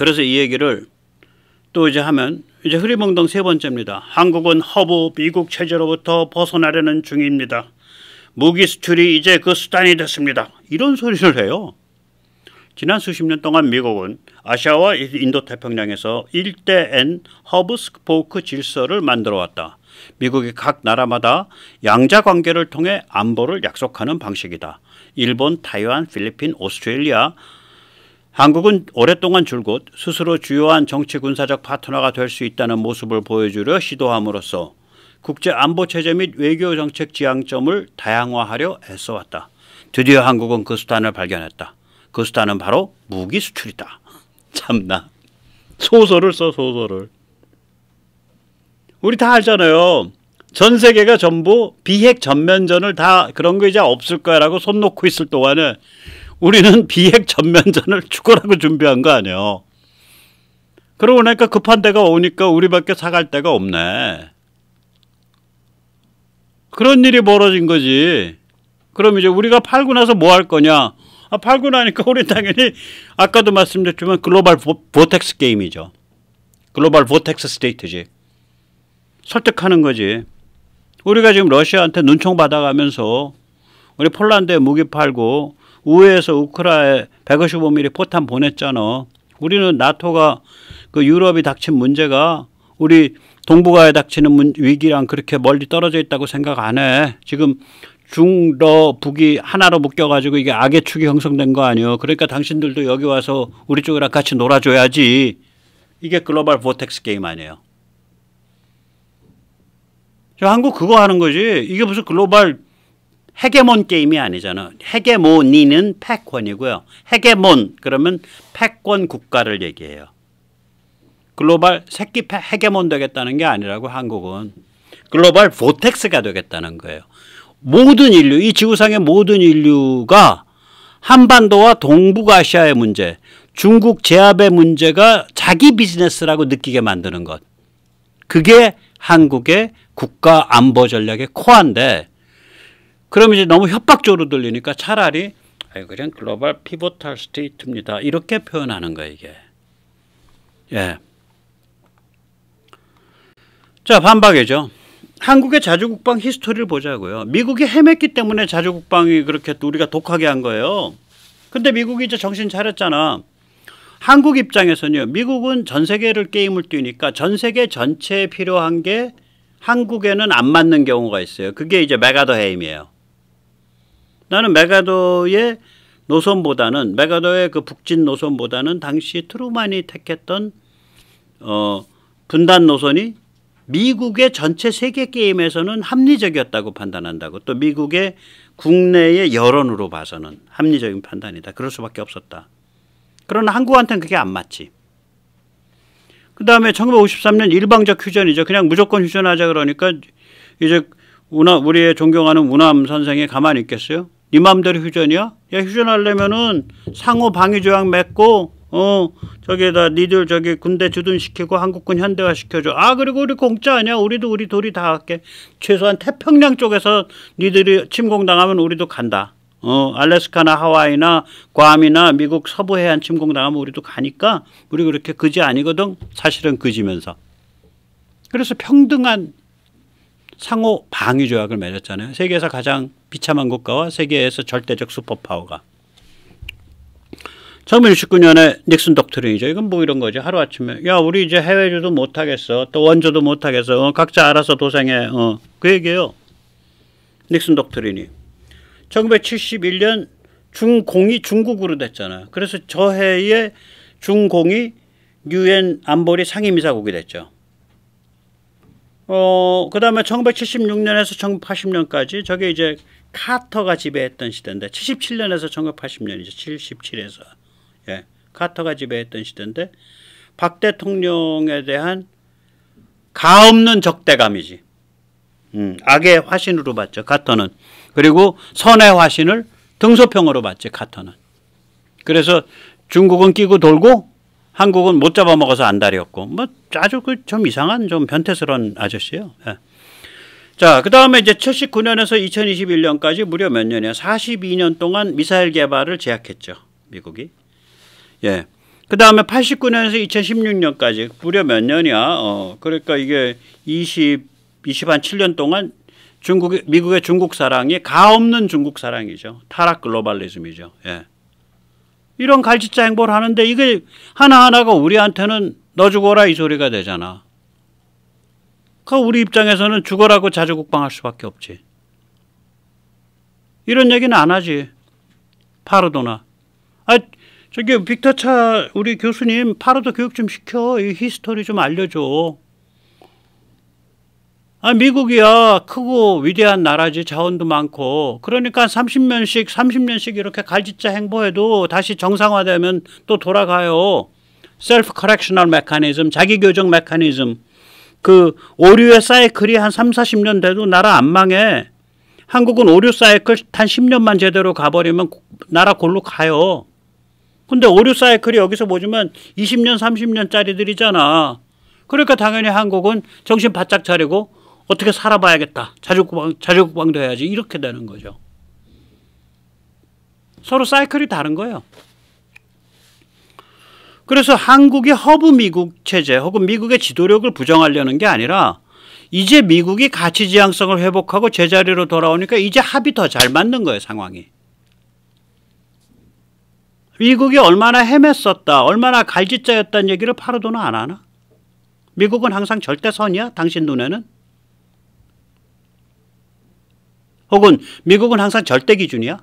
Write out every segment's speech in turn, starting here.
그래서 이 얘기를 또 이제 하면 이제 흐리멍덩 세 번째입니다. 한국은 허브 미국 체제로부터 벗어나려는 중입니다. 무기 수출이 이제 그 수단이 됐습니다. 이런 소리를 해요. 지난 수십 년 동안 미국은 아시아와 인도태평양에서 1대N 허브스포크 질서를 만들어 왔다. 미국이 각 나라마다 양자 관계를 통해 안보를 약속하는 방식이다. 일본, 타이완, 필리핀, 오스트레일리아, 한국은 오랫동안 줄곧 스스로 주요한 정치 군사적 파트너가 될 수 있다는 모습을 보여주려 시도함으로써 국제 안보 체제 및 외교 정책 지향점을 다양화하려 애써왔다. 드디어 한국은 그 수단을 발견했다. 그 수단은 바로 무기 수출이다. 참나. 소설을 써 소설을. 우리 다 알잖아요. 전 세계가 전부 비핵 전면전을 다 그런 거 이제 없을 거야라고 손 놓고 있을 동안에 우리는 비핵 전면전을 죽어라고 준비한 거 아니에요. 그러고 나니까 급한 데가 오니까 우리밖에 사갈 데가 없네. 그런 일이 벌어진 거지. 그럼 이제 우리가 팔고 나서 뭐 할 거냐? 아, 팔고 나니까 우리 당연히 아까도 말씀드렸지만 글로벌 보, 보텍스 게임이죠. 글로벌 보텍스 스테이트지. 설득하는 거지. 우리가 지금 러시아한테 눈총 받아가면서 우리 폴란드에 무기 팔고 우회에서 우크라에 155mm 포탄 보냈잖아. 우리는 나토가 그 유럽이 닥친 문제가 우리 동북아에 닥치는 위기랑 그렇게 멀리 떨어져 있다고 생각 안 해. 지금 중러 북이 하나로 묶여가지고 이게 악의 축이 형성된 거 아니에요. 그러니까 당신들도 여기 와서 우리 쪽이랑 같이 놀아줘야지. 이게 글로벌 보텍스 게임 아니에요. 저 한국 그거 하는 거지. 이게 무슨 글로벌 헤게몬 게임이 아니잖아. 헤게모니는 패권이고요. 헤게몬 그러면 패권 국가를 얘기해요. 글로벌 새끼 패, 헤게몬 되겠다는 게 아니라고 한국은 글로벌 보텍스가 되겠다는 거예요. 모든 인류, 이 지구상의 모든 인류가 한반도와 동북아시아의 문제, 중국 제압의 문제가 자기 비즈니스라고 느끼게 만드는 것. 그게 한국의 국가 안보 전략의 코안데 그럼 이제 너무 협박적으로 들리니까 차라리 아이 그냥 글로벌 피보탈 스테이트입니다. 이렇게 표현하는 거예요, 이게. 예. 자, 반박이죠. 한국의 자주국방 히스토리를 보자고요. 미국이 헤맸기 때문에 자주국방이 그렇게 또 우리가 독하게 한 거예요. 근데 미국이 이제 정신 차렸잖아. 한국 입장에서는요. 미국은 전 세계를 게임을 뛰니까 전 세계 전체에 필요한 게 한국에는 안 맞는 경우가 있어요. 그게 이제 메가더 헤임이에요. 나는 메가도의 노선보다는 메가도의 그 북진 노선보다는 당시 트루만이 택했던 어 분단 노선이 미국의 전체 세계 게임에서는 합리적이었다고 판단한다고 또 미국의 국내의 여론으로 봐서는 합리적인 판단이다. 그럴 수밖에 없었다. 그러나 한국한테는 그게 안 맞지. 그 다음에 1953년 일방적 휴전이죠. 그냥 무조건 휴전하자 그러니까 이제 우나 우리의 존경하는 우남 선생이 가만히 있겠어요? 네 맘대로 휴전이야? 야 휴전하려면은 상호 방위 조약 맺고 어 저기다 니들 저기 군대 주둔시키고 한국군 현대화 시켜줘. 아 그리고 우리 공짜 아니야. 우리도 우리 둘이다 할게. 최소한 태평양 쪽에서 니들이 침공당하면 우리도 간다. 어 알래스카나 하와이나 괌이나 미국 서부 해안 침공당하면 우리도 가니까 우리 그렇게 그지 아니거든. 사실은 그지면서. 그래서 평등한 상호 방위 조약을 맺었잖아요. 세계에서 가장 비참한 국가와 세계에서 절대적 슈퍼파워가. 1 9 1 9년에 닉슨 독트린이죠. 이건 뭐 이런 거죠. 하루아침에. 야, 우리 이제 해외주도 못하겠어. 또 원조도 못하겠어. 어, 각자 알아서 도생해. 어, 그 얘기예요. 닉슨 독트린이. 1971년 중공이 중국으로 됐잖아요. 그래서 저 해에 중공이 유엔 안보리 상임이사국이 됐죠. 어, 그 다음에 1976년에서 1980년까지 저게 이제 카터가 지배했던 시대인데 77년에서 1980년이죠. 77에서. 예. 카터가 지배했던 시대인데 박 대통령에 대한 가 없는 적대감이지. 음, 악의 화신으로 봤죠. 카터는. 그리고 선의 화신을 등소평으로 봤지. 카터는. 그래서 중국은 끼고 돌고 한국은 못 잡아먹어서 안달이었고 뭐 아주 그 좀 이상한 좀 변태스러운 아저씨예요. 예. 자, 그 다음에 이제 79년에서 2021년까지 무려 몇 년이야? 42년 동안 미사일 개발을 제약했죠. 미국이. 예. 그 다음에 89년에서 2016년까지 무려 몇 년이야? 어, 그러니까 이게 20, 20한 7년 동안 중국, 미국의 중국 사랑이 가 없는 중국 사랑이죠. 타락 글로벌리즘이죠. 예. 이런 갈짓자 행보를 하는데 이게 하나하나가 우리한테는 너 죽어라 이 소리가 되잖아. 그 우리 입장에서는 죽어라고 자주국방할 수밖에 없지. 이런 얘기는 안 하지. 파르도나. 아 저기 빅터 차 우리 교수님 파르도 교육 좀 시켜. 이 히스토리 좀 알려줘. 아, 미국이야 크고 위대한 나라지 자원도 많고 그러니까 30년씩 30년씩 이렇게 갈짓자 행보해도 다시 정상화되면 또 돌아가요. 셀프 커렉셔널 메커니즘, 자기 교정 메커니즘. 그 오류의 사이클이 한 3, 40년 돼도 나라 안 망해. 한국은 오류 사이클 단 10년만 제대로 가버리면 나라 골로 가요. 근데 오류 사이클이 여기서 보지만 20년, 30년짜리들이잖아. 그러니까 당연히 한국은 정신 바짝 차리고 어떻게 살아봐야겠다. 자주구방, 자주구방도 해야지. 이렇게 되는 거죠. 서로 사이클이 다른 거예요. 그래서 한국이 허브 미국 체제 혹은 미국의 지도력을 부정하려는 게 아니라 이제 미국이 가치 지향성을 회복하고 제자리로 돌아오니까 이제 합이 더 잘 맞는 거예요, 상황이. 미국이 얼마나 헤맸었다, 얼마나 갈짓자였다는 얘기를 파르도는 안 하나? 미국은 항상 절대선이야, 당신 눈에는? 혹은 미국은 항상 절대 기준이야?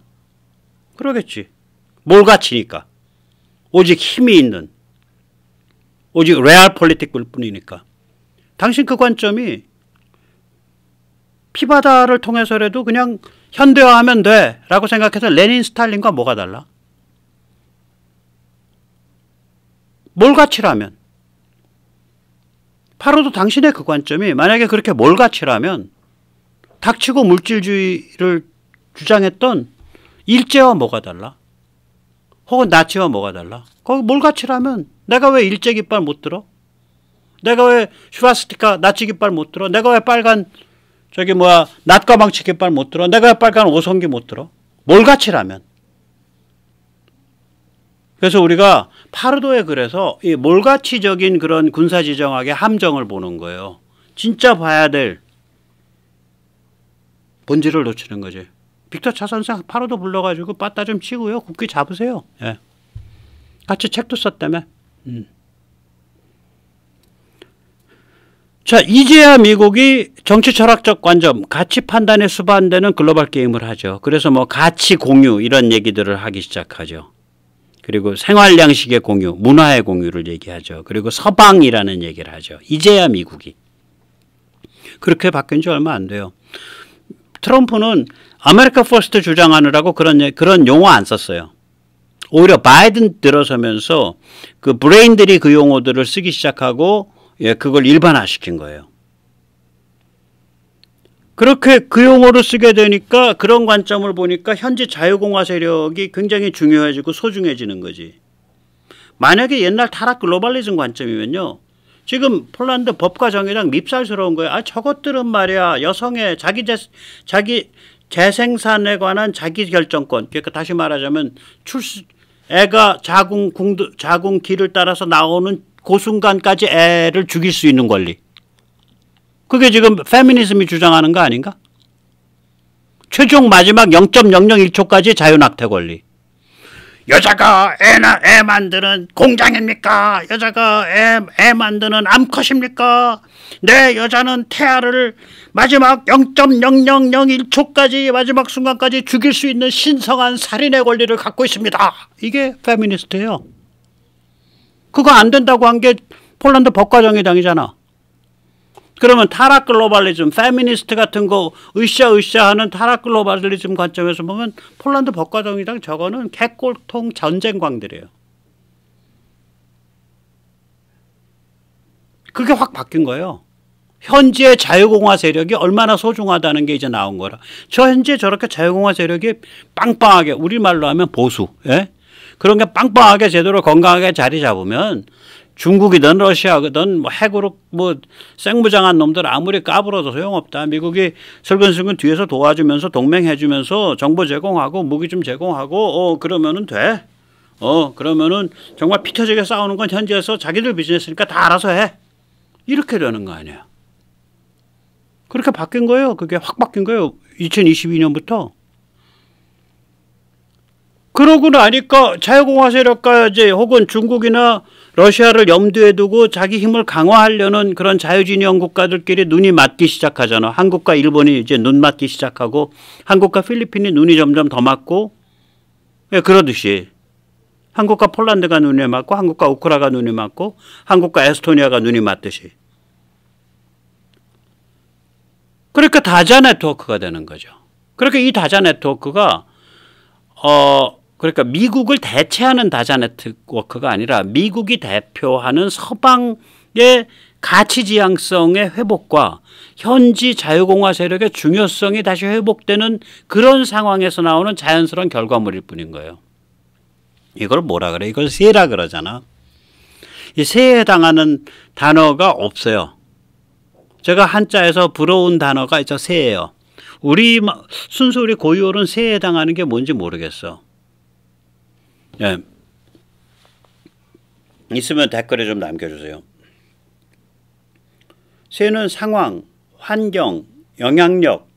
그러겠지. 뭘 갖추니까? 오직 힘이 있는 오직 레알 폴리틱일 뿐이니까. 당신 그 관점이 피바다를 통해서라도 그냥 현대화하면 돼 라고 생각해서 레닌 스탈린과 뭐가 달라? 뭘 가치라면? 바로도 당신의 그 관점이 만약에 그렇게 뭘 가치라면 닥치고 물질주의를 주장했던 일제와 뭐가 달라? 혹은 나치와 뭐가 달라? 거기 뭘 가치라면 내가 왜 일제 깃발 못 들어? 내가 왜 슈바스티카 나치 깃발 못 들어? 내가 왜 빨간 저기 뭐야 낫가 망치 깃발 못 들어? 내가 왜 빨간 오성기 못 들어? 뭘 가치라면? 그래서 우리가 파르도에 그래서 이 몰가치적인 그런 군사지정학의 함정을 보는 거예요. 진짜 봐야 될 본질을 놓치는 거지. 빅터 차선생 파로도 불러가지고 빠따 좀 치고요. 국기 잡으세요. 예. 같이 책도 썼다며. 음. 자, 이제야 미국이 정치 철학적 관점, 가치 판단에 수반되는 글로벌 게임을 하죠. 그래서 뭐 가치 공유 이런 얘기들을 하기 시작하죠. 그리고 생활 양식의 공유, 문화의 공유를 얘기하죠. 그리고 서방이라는 얘기를 하죠. 이제야 미국이. 그렇게 바뀐 지 얼마 안 돼요. 트럼프는 아메리카 퍼스트 주장하느라고 그런 그런 용어 안 썼어요. 오히려 바이든 들어서면서 그 브레인들이 그 용어들을 쓰기 시작하고 예, 그걸 일반화시킨 거예요. 그렇게 그 용어를 쓰게 되니까 그런 관점을 보니까 현지 자유공화 세력이 굉장히 중요해지고 소중해지는 거지. 만약에 옛날 타락 글로벌리즘 관점이면요. 지금 폴란드 법과 정의랑 밉살스러운 거예요. 아 저것들은 말이야 여성의 자기 재 자기 재생산에 관한 자기 결정권. 그러니까 다시 말하자면 출수 애가 자궁 궁도 자궁 길을 따라서 나오는 그 순간까지 애를 죽일 수 있는 권리. 그게 지금 페미니즘이 주장하는 거 아닌가? 최종 마지막 0.001초까지 자유낙태 권리. 여자가 애나 애 만드는 공장입니까? 여자가 애, 애 만드는 암컷입니까? 내 여자는 태아를 마지막 0.0001초까지 마지막 순간까지 죽일 수 있는 신성한 살인의 권리를 갖고 있습니다. 이게 페미니스트예요. 그거 안 된다고 한 게 폴란드 법과정의당이잖아. 그러면 타락 글로벌리즘, 페미니스트 같은 거 으쌰으쌰 하는 타락 글로벌리즘 관점에서 보면 폴란드 법과정의당 저거는 개꼴통 전쟁광들이에요. 그게 확 바뀐 거예요. 현지의 자유공화 세력이 얼마나 소중하다는 게 이제 나온 거라. 저 현재 저렇게 자유공화 세력이 빵빵하게 우리말로 하면 보수. 예? 그런 게 빵빵하게 제대로 건강하게 자리 잡으면 중국이든 러시아든 뭐 핵으로 뭐 생무장한 놈들 아무리 까불어도 소용없다. 미국이 슬근슬근 뒤에서 도와주면서 동맹해주면서 정보 제공하고 무기 좀 제공하고 어 그러면은 돼. 어 그러면은 정말 피 터지게 싸우는 건 현지에서 자기들 비즈니스니까 다 알아서 해. 이렇게 되는 거 아니야. 그렇게 바뀐 거예요. 그게 확 바뀐 거예요. 2022년부터. 그러고 나니까 자유공화 세력까지 혹은 중국이나 러시아를 염두에 두고 자기 힘을 강화하려는 그런 자유진영 국가들끼리 눈이 맞기 시작하잖아. 한국과 일본이 이제 눈 맞기 시작하고 한국과 필리핀이 눈이 점점 더 맞고 예, 그러듯이 한국과 폴란드가 눈이 맞고 한국과 우크라가 눈이 맞고 한국과 에스토니아가 눈이 맞듯이 그러니까 다자 네트워크가 되는 거죠. 그렇게 이 다자 네트워크가 어 그러니까 미국을 대체하는 다자 네트워크가 아니라 미국이 대표하는 서방의 가치 지향성의 회복과 현지 자유공화 세력의 중요성이 다시 회복되는 그런 상황에서 나오는 자연스러운 결과물일 뿐인 거예요. 이걸 뭐라 그래? 이걸 세라 그러잖아. 이 세에 해당하는 단어가 없어요. 제가 한자에서 부러운 단어가 저세예요 우리 순수 우리 고유어는 세에 해당하는 게 뭔지 모르겠어. 예. 있으면 댓글에 좀 남겨주세요. 새는 상황, 환경, 영향력,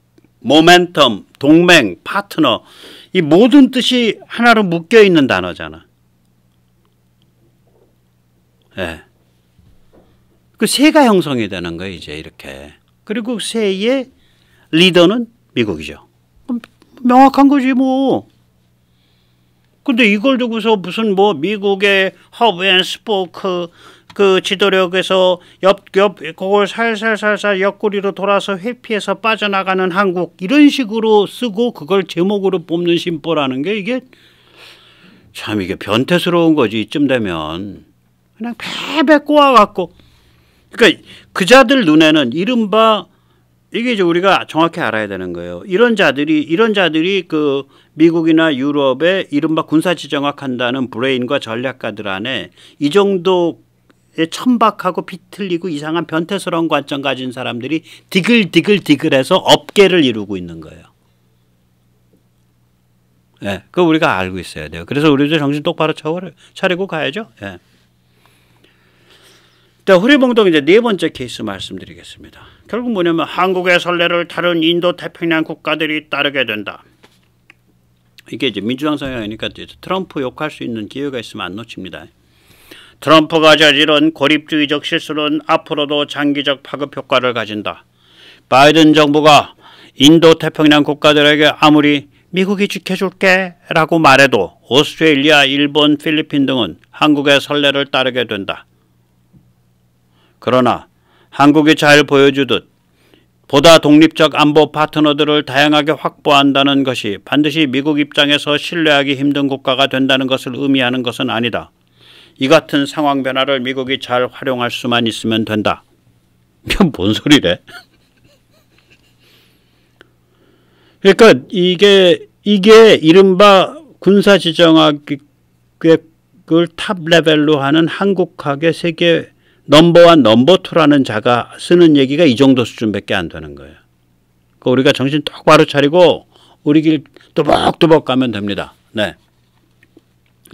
모멘텀, 동맹, 파트너 이 모든 뜻이 하나로 묶여 있는 단어잖아. 예. 그 새가 형성이 되는 거예요, 이제 이렇게. 그리고 새의 리더는 미국이죠. 명확한 거지 뭐. 근데 이걸 두고서 무슨 뭐 미국의 허브 앤 스포크 그 지도력에서 옆, 옆, 그걸 살살살살 옆구리로 돌아서 회피해서 빠져나가는 한국 이런 식으로 쓰고 그걸 제목으로 뽑는 심보라는 게 이게 참 이게 변태스러운 거지 이쯤 되면 그냥 패배 꼬아갖고 그러니까 그자들 눈에는 이른바 이게 이제 우리가 정확히 알아야 되는 거예요. 이런 자들이 이런 자들이 그 미국이나 유럽의 이른바 군사 지정학한다는 브레인과 전략가들 안에 이 정도 천박하고 비틀리고 이상한 변태스러운 관점 가진 사람들이 디글디글디글해서 업계를 이루고 있는 거예요. 예, 네, 그 우리가 알고 있어야 돼요. 그래서 우리도 정신 똑바로 차리고 가야죠. 예. 네. 자, 흐리봉동 이제 네 번째 케이스 말씀드리겠습니다. 결국 뭐냐면 한국의 선례를 다른 인도 태평양 국가들이 따르게 된다. 이게 이제 민주당 성향이니까 트럼프 욕할 수 있는 기회가 있으면 안 놓칩니다. 트럼프가 저지른 고립주의적 실수는 앞으로도 장기적 파급 효과를 가진다. 바이든 정부가 인도 태평양 국가들에게 아무리 미국이 지켜줄게 라고 말해도 오스트레일리아, 일본, 필리핀 등은 한국의 선례를 따르게 된다. 그러나 한국이 잘 보여주듯 보다 독립적 안보 파트너들을 다양하게 확보한다는 것이 반드시 미국 입장에서 신뢰하기 힘든 국가가 된다는 것을 의미하는 것은 아니다. 이 같은 상황 변화를 미국이 잘 활용할 수만 있으면 된다. 뭔 소리래? 그러니까 이게 이게 이른바 군사 지정학을 탑 레벨로 하는 한국학의 세계 넘버원 넘버투라는 자가 쓰는 얘기가 이 정도 수준밖에 안 되는 거예요. 그 우리가 정신 똑바로 차리고 우리 길 또벅또벅 가면 됩니다. 네.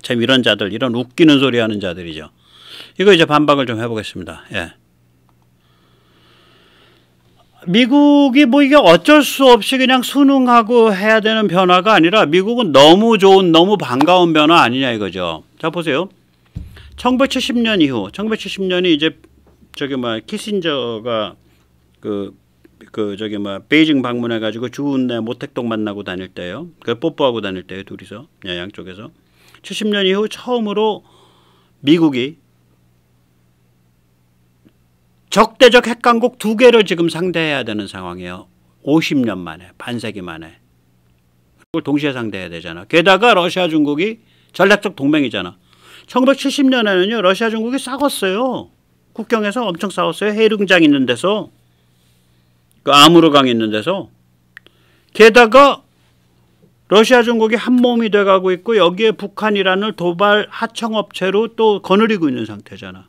참 이런 자들 이런 웃기는 소리 하는 자들이죠. 이거 이제 반박을 좀 해보겠습니다. 예. 미국이 뭐 이게 어쩔 수 없이 그냥 순응하고 해야 되는 변화가 아니라 미국은 너무 좋은 너무 반가운 변화 아니냐 이거죠. 자 보세요. 1970년 이후 1970년이 이제 저기 뭐 키신저가 그그 그 저기 뭐 베이징 방문해 가지고 주운내 모택동 만나고 다닐 때요. 그 뽀뽀하고 다닐 때요 둘이서 예, 양쪽에서 70년 이후 처음으로 미국이 적대적 핵강국 두 개를 지금 상대해야 되는 상황이에요. 50년 만에 반세기 만에 그걸 동시에 상대해야 되잖아. 게다가 러시아 중국이 전략적 동맹이잖아. 1970년에는요 러시아 중국이 싸웠어요. 국경에서 엄청 싸웠어요. 해릉장 있는 데서 그 아무르강 있는 데서 게다가 러시아 중국이 한 몸이 돼가고 있고 여기에 북한이란을 도발 하청업체로 또 거느리고 있는 상태잖아.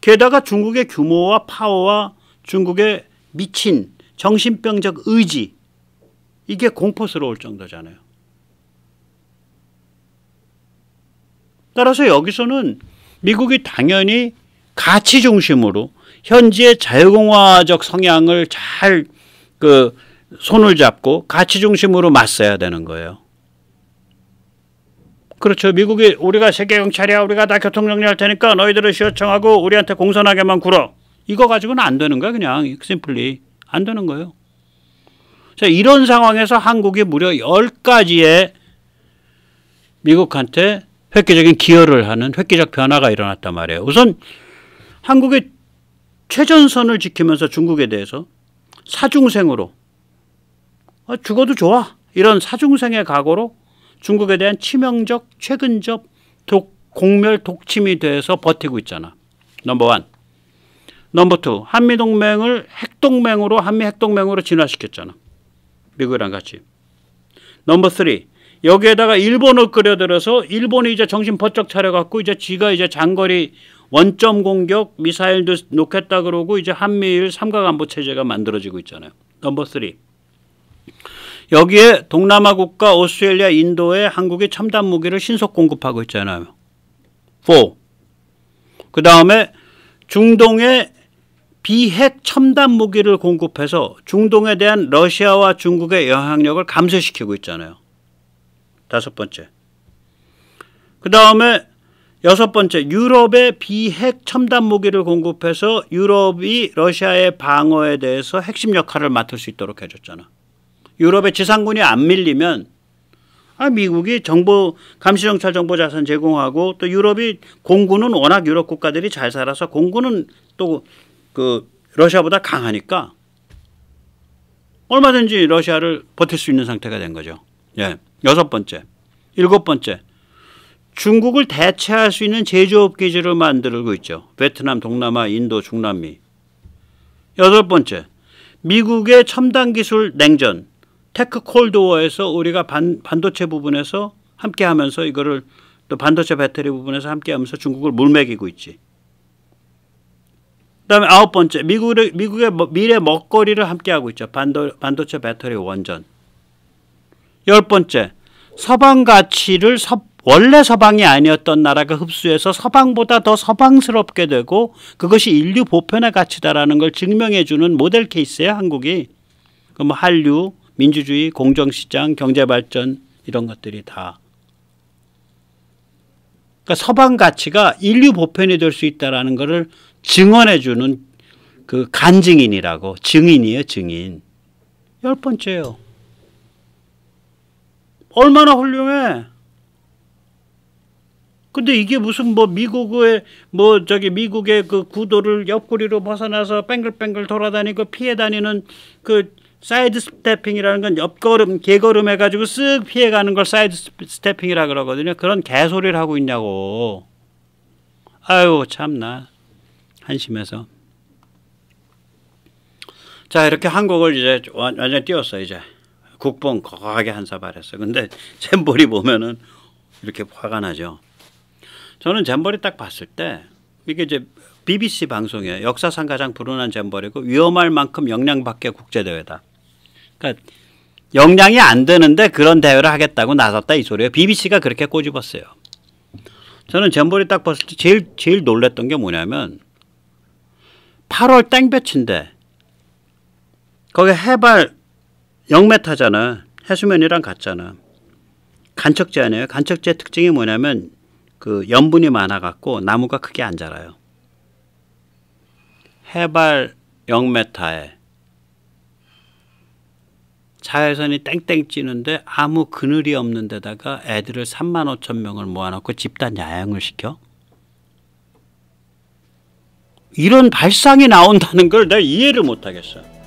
게다가 중국의 규모와 파워와 중국의 미친 정신병적 의지 이게 공포스러울 정도잖아요. 따라서 여기서는 미국이 당연히 가치 중심으로 현지의 자유공화적 성향을 잘 그 손을 잡고 가치 중심으로 맞서야 되는 거예요. 그렇죠. 미국이 우리가 세계 경찰이야. 우리가 다 교통 정리할 테니까 너희들을 시어청하고 우리한테 공손하게만 굴어. 이거 가지고는 안 되는 거야. 그냥 심플리 안 되는 거예요. 자, 이런 상황에서 한국이 무려 10가지의 미국한테 획기적인 기여를 하는 획기적 변화가 일어났단 말이에요. 우선 한국의 최전선을 지키면서 중국에 대해서 사중생으로 아, 죽어도 좋아 이런 사중생의 각오로 중국에 대한 치명적 최근적 독, 공멸 독침이 돼서 버티고 있잖아. 넘버 원. 넘버 투. 한미동맹을 핵동맹으로 한미 핵동맹으로 진화시켰잖아. 미국이랑 같이. 넘버 쓰리. 여기에다가 일본을 끌어들여서 일본이 이제 정신 번쩍 차려갖고 이제 지가 이제 장거리 원점 공격 미사일도 놓겠다 그러고 이제 한미일 삼각 안보 체제가 만들어지고 있잖아요. 넘버 쓰리. 여기에 동남아 국가 오스트레일리아 인도에 한국이 첨단 무기를 신속 공급하고 있잖아요. 4. 그 다음에 중동에 비핵 첨단 무기를 공급해서 중동에 대한 러시아와 중국의 영향력을 감소시키고 있잖아요. 다섯 번째. 그 다음에 여섯 번째 유럽의 비핵 첨단 무기를 공급해서 유럽이 러시아의 방어에 대해서 핵심 역할을 맡을 수 있도록 해줬잖아. 유럽의 지상군이 안 밀리면 아 미국이 정보 감시정찰 정보 자산 제공하고 또 유럽이 공군은 워낙 유럽 국가들이 잘 살아서 공군은 또 그 러시아보다 강하니까 얼마든지 러시아를 버틸 수 있는 상태가 된 거죠. 예. 여섯 번째, 일곱 번째, 중국을 대체할 수 있는 제조업 기지를 만들고 있죠. 베트남, 동남아, 인도, 중남미. 여덟 번째, 미국의 첨단 기술 냉전, 테크 콜드워에서 우리가 반, 반도체 부분에서 함께 하면서 이거를 또 반도체 배터리 부분에서 함께 하면서 중국을 물매기고 있지. 그다음에 아홉 번째 미국의 미국의 미래 먹거리를 함께 하고 있죠. 반도, 반도체 배터리 원전. 열 번째, 서방 가치를 서, 원래 서방이 아니었던 나라가 흡수해서 서방보다 더 서방스럽게 되고 그것이 인류 보편의 가치다라는 걸 증명해주는 모델 케이스예요 한국이. 그럼 뭐 한류, 민주주의, 공정시장, 경제발전 이런 것들이 다. 그러니까 서방 가치가 인류 보편이 될 수 있다라는 것을 증언해주는 그 간증인이라고 증인이에요 증인. 열 번째요. 얼마나 훌륭해. 근데 이게 무슨 뭐 미국의 뭐 저기 미국의 그 구도를 옆구리로 벗어나서 뱅글뱅글 돌아다니고 피해 다니는 그 사이드 스태핑이라는 건 옆걸음 개걸음 해가지고 쓱 피해가는 걸 사이드 스태핑이라 그러거든요. 그런 개소리를 하고 있냐고. 아유 참나 한심해서. 자 이렇게 한국을 이제 완전 띄웠어 이제. 국뽕 거하게 한사발했어요. 근데 잼벌이 보면은 이렇게 화가 나죠. 저는 잼벌이 딱 봤을 때 이게 이제 BBC 방송에 역사상 가장 불운한 잼벌이고 위험할 만큼 역량 밖의 국제 대회다. 그러니까 역량이 안 되는데 그런 대회를 하겠다고 나섰다 이 소리예요. BBC가 그렇게 꼬집었어요. 저는 잼벌이 딱 봤을 때 제일 제일 놀랬던 게 뭐냐면 8월 땡볕인데 거기 해발 영메타잖아. 해수면이랑 같잖아. 간척제 아니에요. 간척제 특징이 뭐냐면 그 염분이 많아 갖고 나무가 크게 안 자라요. 해발 영0타에 자외선이 땡땡 찌는데 아무 그늘이 없는 데다가 애들을 3만 5천 명을 모아놓고 집단 야영을 시켜? 이런 발상이 나온다는 걸 내가 이해를 못하겠어. 요